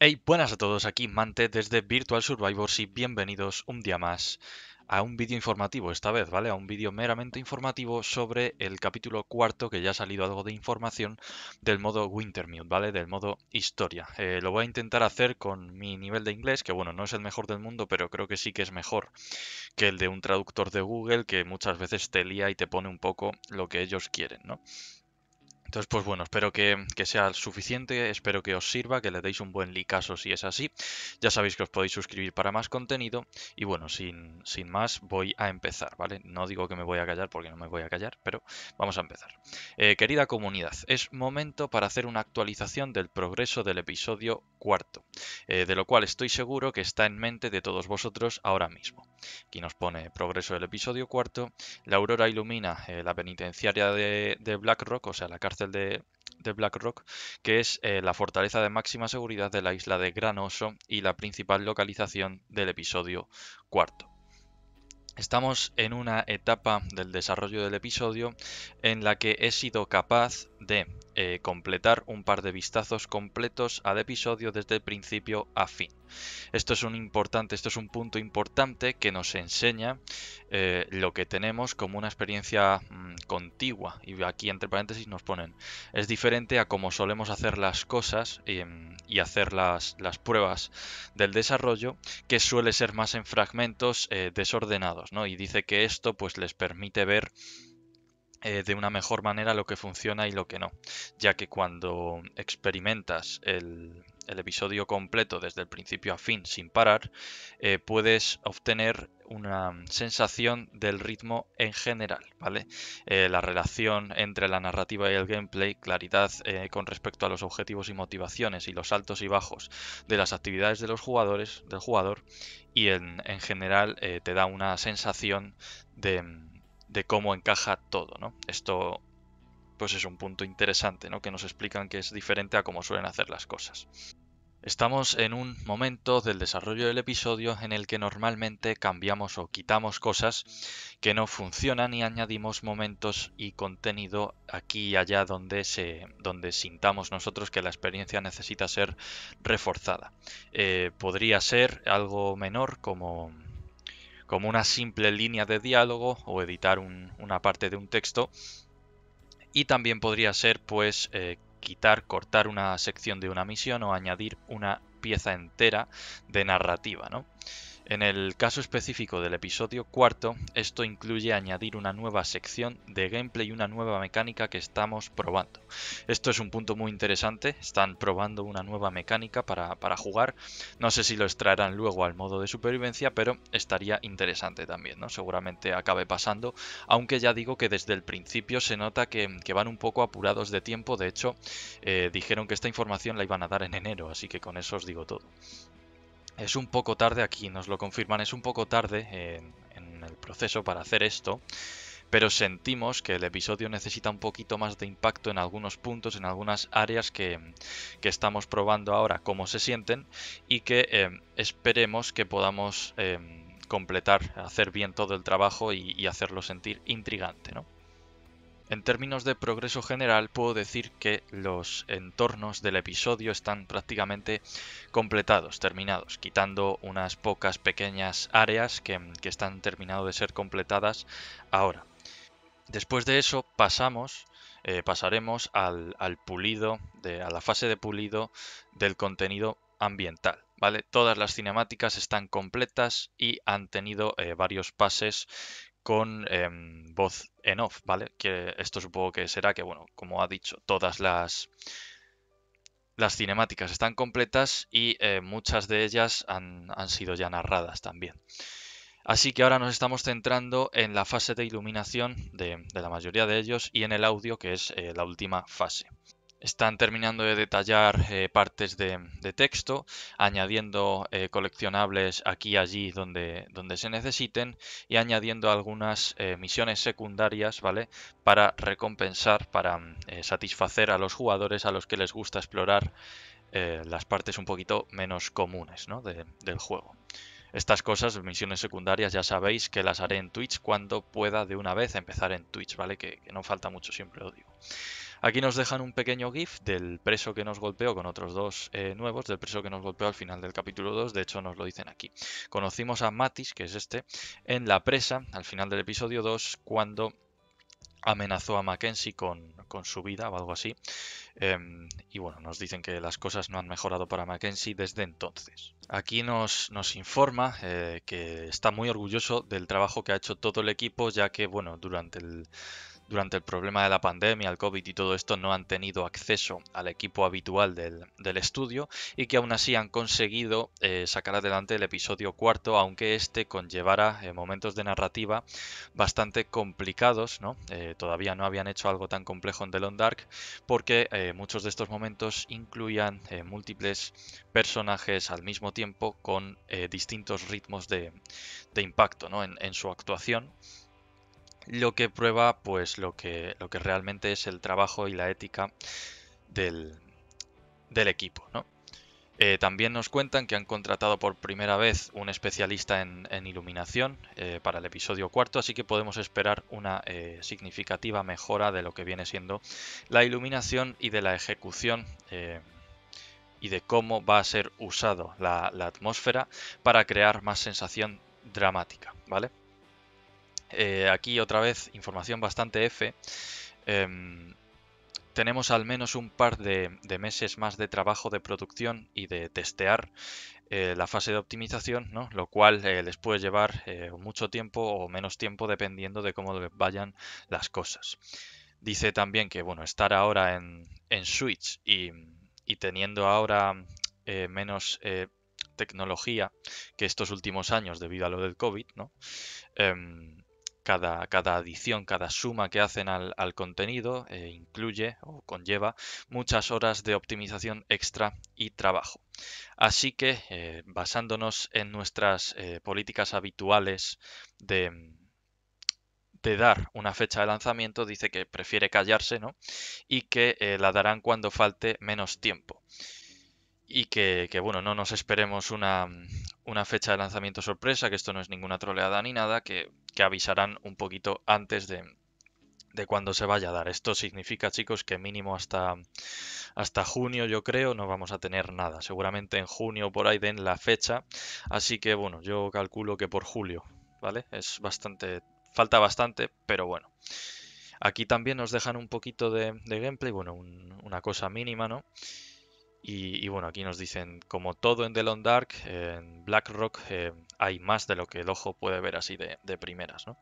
Hey, buenas a todos, aquí Mante desde Virtual Survivors y bienvenidos un día más a un vídeo informativo esta vez, ¿vale? A un vídeo meramente informativo sobre el capítulo cuarto, que ya ha salido algo de información, del modo Wintermute, ¿vale? Del modo historia. Eh, lo voy a intentar hacer con mi nivel de inglés, que bueno, no es el mejor del mundo, pero creo que sí que es mejor que el de un traductor de Google, que muchas veces te lía y te pone un poco lo que ellos quieren, ¿no? Entonces, pues bueno, espero que, sea suficiente, espero que os sirva, que le deis un buen licaso si es así. Ya sabéis que os podéis suscribir para más contenido y bueno, sin, sin más voy a empezar, ¿vale? No digo que me voy a callar porque no me voy a callar, pero vamos a empezar. Eh, querida comunidad, es momento para hacer una actualización del progreso del episodio cuarto, eh, de lo cual estoy seguro que está en mente de todos vosotros ahora mismo. Aquí nos pone progreso del episodio cuarto, la aurora ilumina eh, la penitenciaria de, de Blackrock, o sea, la cárcel del de, BlackRock, que es eh, la fortaleza de máxima seguridad de la isla de Granoso y la principal localización del episodio cuarto. Estamos en una etapa del desarrollo del episodio en la que he sido capaz de eh, completar un par de vistazos completos al episodio desde el principio a fin. Esto es un importante, esto es un punto importante que nos enseña eh, lo que tenemos como una experiencia mm, contigua. Y aquí entre paréntesis nos ponen, es diferente a cómo solemos hacer las cosas em, y hacer las, las, pruebas del desarrollo, que suele ser más en fragmentos eh, desordenados, ¿no? Y dice que esto pues les permite ver eh, de una mejor manera lo que funciona y lo que no, ya que cuando experimentas el, episodio completo desde el principio a fin sin parar, eh, puedes obtener una sensación del ritmo en general, ¿vale? Eh, la relación entre la narrativa y el gameplay, claridad con respecto a los objetivos y motivaciones y los altos y bajos de las actividades de los jugadores, del jugador, y en general te da una sensación de de cómo encaja todo, ¿no? Esto pues es un punto interesante, ¿no? Que nos explican que es diferente a cómo suelen hacer las cosas. Estamos en un momento del desarrollo del episodio en el que normalmente cambiamos o quitamos cosas que no funcionan y añadimos momentos y contenido aquí y allá donde, se, donde sintamos nosotros que la experiencia necesita ser reforzada. Eh, podría ser algo menor como como una simple línea de diálogo o editar una parte de un texto. Y también podría ser pues eh, quitar, cortar una sección de una misión o añadir una pieza entera de narrativa, ¿no? En el caso específico del episodio cuarto, esto incluye añadir una nueva sección de gameplay y una nueva mecánica que estamos probando. Esto es un punto muy interesante, están probando una nueva mecánica para, jugar. No sé si lo extraerán luego al modo de supervivencia, pero estaría interesante también, ¿no? Seguramente acabe pasando, aunque ya digo que desde el principio se nota que, van un poco apurados de tiempo, de hecho eh, dijeron que esta información la iban a dar en enero, así que con eso os digo todo. Es un poco tarde aquí, nos lo confirman, es un poco tarde en, el proceso para hacer esto pero sentimos que el episodio necesita un poquito más de impacto en algunos puntos, en algunas áreas que, estamos probando ahora, cómo se sienten y que eh, esperemos que podamos eh, completar, hacer bien todo el trabajo y, y hacerlo sentir intrigante, ¿no? En términos de progreso general puedo decir que los entornos del episodio están prácticamente completados, terminados, quitando unas pocas pequeñas áreas que, están terminando de ser completadas ahora. Después de eso pasamos, eh, pasaremos al, pulido, a la fase de pulido del contenido ambiental. ¿Vale? Todas las cinemáticas están completas y han tenido eh, varios pases con em, voz en off, ¿vale? Que esto supongo que será que, bueno, como ha dicho, todas las, las cinemáticas están completas y eh, muchas de ellas han, sido ya narradas también. Así que ahora nos estamos centrando en la fase de iluminación de, la mayoría de ellos y en el audio, que es eh, la última fase están terminando de detallar eh, partes de, texto, añadiendo eh, coleccionables aquí y allí donde, donde, se necesiten y añadiendo algunas eh, misiones secundarias, ¿vale? Para recompensar, para satisfacer a los jugadores a los que les gusta explorar las partes un poquito menos comunes ¿no? del juego. Estas cosas, misiones secundarias, ya sabéis que las haré en Twitch cuando pueda de una vez empezar en Twitch, ¿vale? Que, que no falta mucho, siempre lo digo. Aquí nos dejan un pequeño GIF del preso que nos golpeó con otros dos eh, nuevos, del preso que nos golpeó al final del capítulo 2, de hecho nos lo dicen aquí. Conocimos a Matis, que es este, en la presa, al final del episodio 2, cuando amenazó a Mackenzie con, su vida o algo así. Em, y bueno, nos dicen que las cosas no han mejorado para Mackenzie desde entonces. Aquí nos, nos informa eh, que está muy orgulloso del trabajo que ha hecho todo el equipo, ya que, bueno, durante el, durante el problema de la pandemia, el COVID y todo esto, no han tenido acceso al equipo habitual del, estudio y que aún así han conseguido eh, sacar adelante el episodio cuarto, aunque este conllevara eh, momentos de narrativa bastante complicados, eh, todavía no habían hecho algo tan complejo en The Long Dark, porque muchos de estos momentos incluían múltiples personajes al mismo tiempo con distintos ritmos de, impacto en su actuación lo que prueba pues lo que, lo que realmente es el trabajo y la ética del, equipo. Eh, también nos cuentan que han contratado por primera vez un especialista en, iluminación eh, para el episodio cuarto, así que podemos esperar una eh, significativa mejora de lo que viene siendo la iluminación y de la ejecución y de cómo va a ser usado la, la, atmósfera para crear más sensación dramática, ¿vale? Eh, aquí otra vez información bastante F. Em, tenemos al menos un par de, meses más de trabajo de producción y de testear eh, la fase de optimización, lo cual eh, les puede llevar mucho tiempo o menos tiempo dependiendo de cómo vayan las cosas. Dice también que bueno, estar ahora en, Switch y, y, teniendo ahora menos tecnología que estos últimos años debido a lo del COVID, ¿no? Em, cada, adición, cada suma que hacen al, contenido eh, incluye o conlleva muchas horas de optimización extra y trabajo. Así que, eh, basándonos en nuestras eh, políticas habituales de, de dar una fecha de lanzamiento, dice que prefiere callarse ¿no? y que la darán cuando falte menos tiempo y que, bueno, no nos esperemos una, fecha de lanzamiento sorpresa, que esto no es ninguna troleada ni nada, que, que avisarán un poquito antes de, de cuando se vaya a dar. Esto significa, chicos, que mínimo hasta, hasta junio, yo creo, no vamos a tener nada. Seguramente en junio por ahí den la fecha. Así que, bueno, yo calculo que por julio, ¿vale? Es bastante. Falta bastante, pero bueno. Aquí también nos dejan un poquito de, gameplay, bueno, una cosa mínima, ¿no? Y, bueno, aquí nos dicen, como todo en The Long Dark, en BlackRock eh, hay más de lo que el ojo puede ver así de, de primeras, ¿no?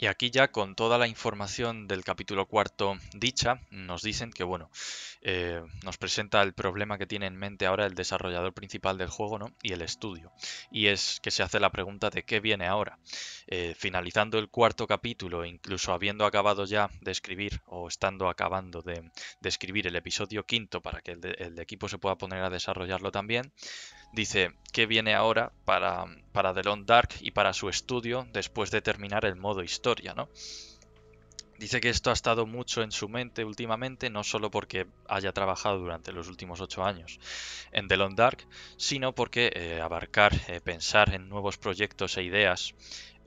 Y aquí ya con toda la información del capítulo cuarto dicha, nos dicen que, bueno, eh, nos presenta el problema que tiene en mente ahora el desarrollador principal del juego ¿no? y el estudio. Y es que se hace la pregunta de qué viene ahora. Eh, finalizando el cuarto capítulo, incluso habiendo acabado ya de escribir o estando acabando de, escribir el episodio quinto para que el equipo se pueda poner a desarrollarlo también, dice que viene ahora para, para The Long Dark y para su estudio después de terminar el modo historia, ¿no? Dice que esto ha estado mucho en su mente últimamente, no solo porque haya trabajado durante los últimos ocho años en The Long Dark, sino porque eh, abarcar, eh, pensar en nuevos proyectos e ideas,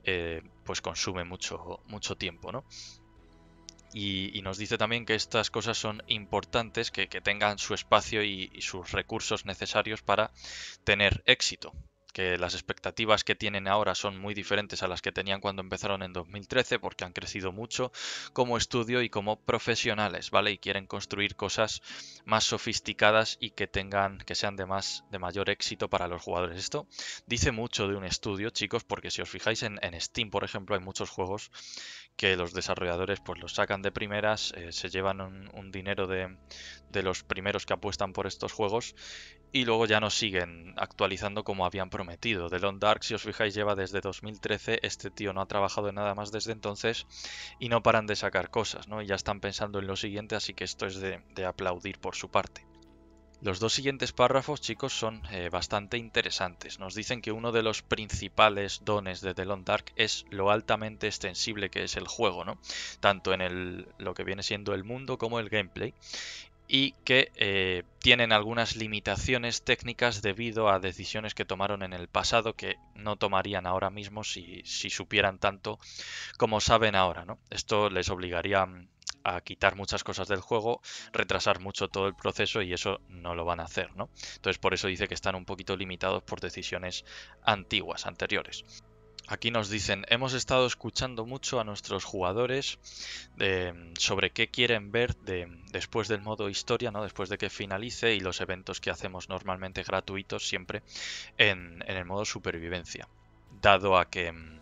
eh, pues consume mucho, mucho tiempo, ¿no? Y, nos dice también que estas cosas son importantes, que, tengan su espacio y, sus recursos necesarios para tener éxito que las expectativas que tienen ahora son muy diferentes a las que tenían cuando empezaron en 2013 porque han crecido mucho como estudio y como profesionales, ¿vale? Y quieren construir cosas más sofisticadas y que tengan que sean de más de mayor éxito para los jugadores. Esto dice mucho de un estudio, chicos, porque si os fijáis en, Steam, por ejemplo, hay muchos juegos que los desarrolladores pues los sacan de primeras, eh, se llevan un dinero de, de los primeros que apuestan por estos juegos y luego ya nos siguen actualizando como habían prometido. The Long Dark, si os fijáis, lleva desde 2013, este tío no ha trabajado en nada más desde entonces y no paran de sacar cosas, ¿no? Y ya están pensando en lo siguiente, así que esto es de, aplaudir por su parte. Los dos siguientes párrafos, chicos, son eh, bastante interesantes. Nos dicen que uno de los principales dones de The Long Dark es lo altamente extensible que es el juego, ¿no? Tanto en lo que viene siendo el mundo como el gameplay y que eh, tienen algunas limitaciones técnicas debido a decisiones que tomaron en el pasado que no tomarían ahora mismo si, supieran tanto como saben ahora. ¿no? Esto les obligaría mm, a quitar muchas cosas del juego, retrasar mucho todo el proceso y eso no lo van a hacer, ¿no? Entonces por eso dice que están un poquito limitados por decisiones antiguas, anteriores. Aquí nos dicen, hemos estado escuchando mucho a nuestros jugadores em, sobre qué quieren ver después del modo historia, ¿no? después de que finalice y los eventos que hacemos normalmente gratuitos siempre en, el modo supervivencia. Dado a que, em,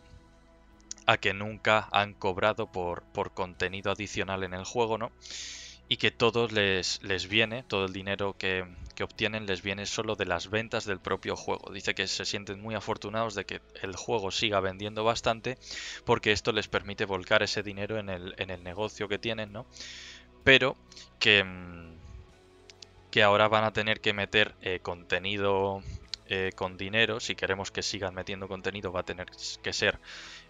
a que nunca han cobrado por, por contenido adicional en el juego, ¿no? y que todo les, les viene, todo el dinero que, que obtienen les viene solo de las ventas del propio juego. Dice que se sienten muy afortunados de que el juego siga vendiendo bastante porque esto les permite volcar ese dinero en el, en el negocio que tienen, ¿no? Pero que, mm, que ahora van a tener que meter eh, contenido eh, con dinero, si queremos que sigan metiendo contenido va a tener que ser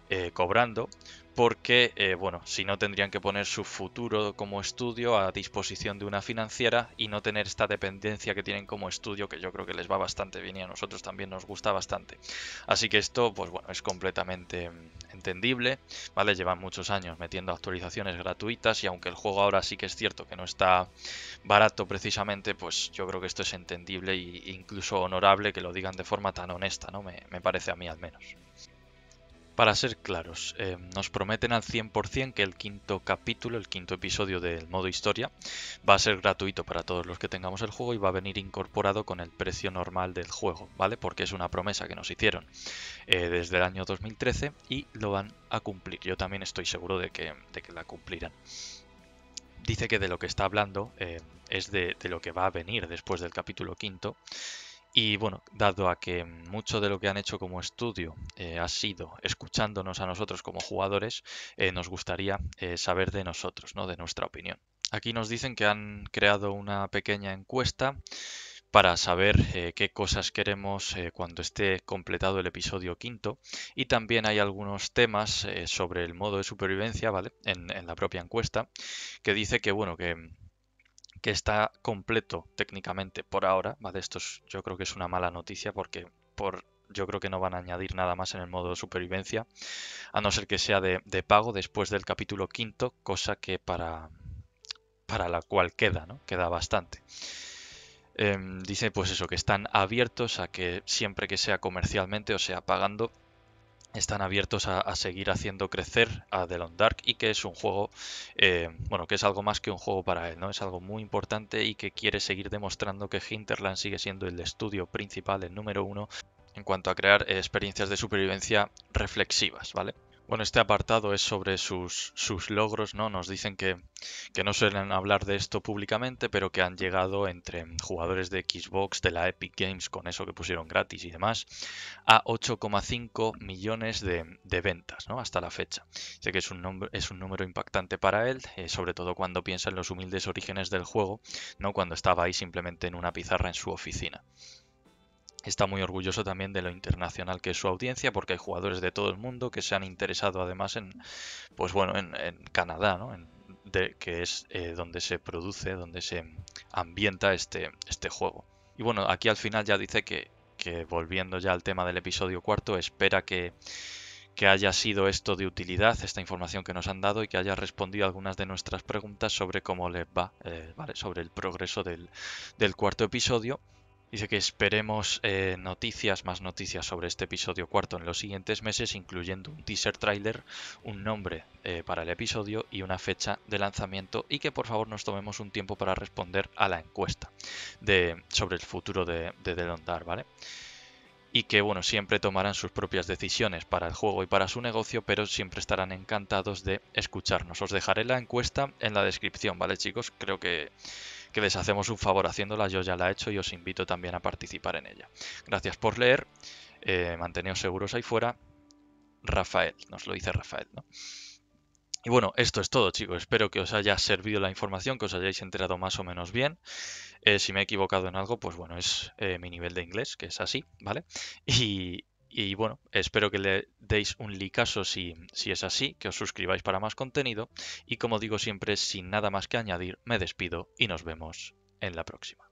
eh, cobrando, porque eh, bueno, si no tendrían que poner su futuro como estudio a disposición de una financiera y no tener esta dependencia que tienen como estudio, que yo creo que les va bastante bien y a nosotros también nos gusta bastante. Así que esto, pues bueno, es completamente mm, entendible, ¿vale? Llevan muchos años metiendo actualizaciones gratuitas y aunque el juego ahora sí que es cierto que no está barato precisamente, pues yo creo que esto es entendible e incluso honorable que lo digan de forma tan honesta, ¿no? Me, me parece a mí al menos. Para ser claros, eh, nos prometen al 100% que el quinto capítulo, el quinto episodio del modo historia, va a ser gratuito para todos los que tengamos el juego y va a venir incorporado con el precio normal del juego, ¿vale? Porque es una promesa que nos hicieron eh, desde el año 2013 y lo van a cumplir. Yo también estoy seguro de que, la cumplirán. Dice que de lo que está hablando eh, es de lo que va a venir después del capítulo quinto y bueno, dado a que mucho de lo que han hecho como estudio eh, ha sido escuchándonos a nosotros como jugadores, eh, nos gustaría eh, saber de nosotros, ¿no? de nuestra opinión. Aquí nos dicen que han creado una pequeña encuesta para saber qué cosas queremos cuando esté completado el episodio quinto. Y también hay algunos temas sobre el modo de supervivencia, ¿vale? en, la propia encuesta, que dice que, bueno, que que está completo técnicamente por ahora. esto yo creo que es una mala noticia porque por, yo creo que no van a añadir nada más en el modo supervivencia, a no ser que sea de, pago después del capítulo quinto, cosa que para, para la cual queda, ¿no? Queda bastante. Em, dice pues eso, que están abiertos a que siempre que sea comercialmente, o sea, pagando, están abiertos a, seguir haciendo crecer a The Long Dark y que es un juego, eh, bueno, que es algo más que un juego para él, ¿no? Es algo muy importante y que quiere seguir demostrando que Hinterland sigue siendo el estudio principal, el número uno, en cuanto a crear experiencias de supervivencia reflexivas, ¿vale? Bueno, este apartado es sobre sus, sus logros, ¿no? Nos dicen que, que, no suelen hablar de esto públicamente, pero que han llegado entre jugadores de Xbox, de la Epic Games, con eso que pusieron gratis y demás, a 8,5 millones de, de, ventas, ¿no? Hasta la fecha. Sé que es un, es un número impactante para él, eh, sobre todo cuando piensa en los humildes orígenes del juego, ¿no? Cuando estaba ahí simplemente en una pizarra en su oficina. Está muy orgulloso también de lo internacional que es su audiencia, porque hay jugadores de todo el mundo que se han interesado además en, pues bueno, en, Canadá, ¿no? que es eh, donde se produce, donde se ambienta este, este juego. Y bueno, aquí al final ya dice que, volviendo ya al tema del episodio cuarto, espera que, haya sido esto de utilidad, esta información que nos han dado y que haya respondido algunas de nuestras preguntas sobre cómo les va, eh, vale, sobre el progreso del, del cuarto episodio Dice que esperemos eh, noticias, más noticias sobre este episodio cuarto en los siguientes meses, incluyendo un teaser trailer, un nombre eh, para el episodio y una fecha de lanzamiento, y que por favor nos tomemos un tiempo para responder a la encuesta sobre el futuro de, de The Londar, ¿vale? y que bueno, siempre tomarán sus propias decisiones para el juego y para su negocio, pero siempre estarán encantados de escucharnos. Os dejaré la encuesta en la descripción, ¿vale chicos? Creo que que les hacemos un favor haciéndola, yo ya la he hecho y os invito también a participar en ella. Gracias por leer, eh, manteneos seguros ahí fuera. Rafael, nos lo dice Rafael, ¿no? Y bueno, esto es todo, chicos. Espero que os haya servido la información, que os hayáis enterado más o menos bien. Eh, si me he equivocado en algo, pues bueno, es eh, mi nivel de inglés, que es así, ¿vale? Y, y bueno, espero que le deis un licazo si, si es así, que os suscribáis para más contenido. Y como digo siempre, sin nada más que añadir, me despido y nos vemos en la próxima.